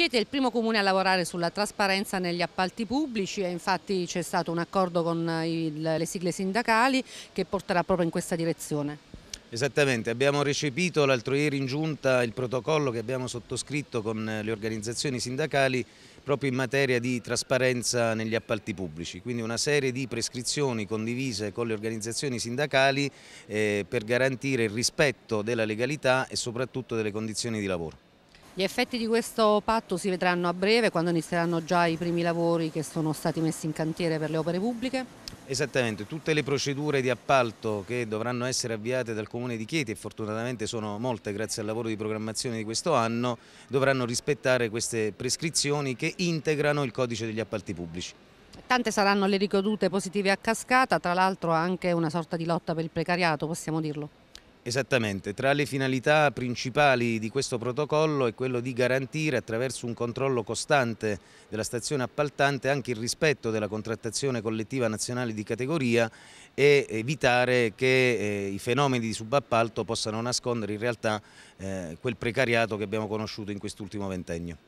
Chieti è il primo comune a lavorare sulla trasparenza negli appalti pubblici e infatti c'è stato un accordo con il, le sigle sindacali che porterà proprio in questa direzione. Esattamente, abbiamo recepito l'altro ieri in giunta il protocollo che abbiamo sottoscritto con le organizzazioni sindacali proprio in materia di trasparenza negli appalti pubblici, quindi una serie di prescrizioni condivise con le organizzazioni sindacali eh, per garantire il rispetto della legalità e soprattutto delle condizioni di lavoro. Gli effetti di questo patto si vedranno a breve quando inizieranno già i primi lavori che sono stati messi in cantiere per le opere pubbliche? Esattamente, tutte le procedure di appalto che dovranno essere avviate dal Comune di Chieti e fortunatamente sono molte grazie al lavoro di programmazione di questo anno, dovranno rispettare queste prescrizioni che integrano il codice degli appalti pubblici. Tante saranno le ricadute positive a cascata, tra l'altro anche una sorta di lotta per il precariato, possiamo dirlo. Esattamente, tra le finalità principali di questo protocollo è quello di garantire attraverso un controllo costante della stazione appaltante anche il rispetto della contrattazione collettiva nazionale di categoria e evitare che eh, i fenomeni di subappalto possano nascondere in realtà eh, quel precariato che abbiamo conosciuto in quest'ultimo ventennio.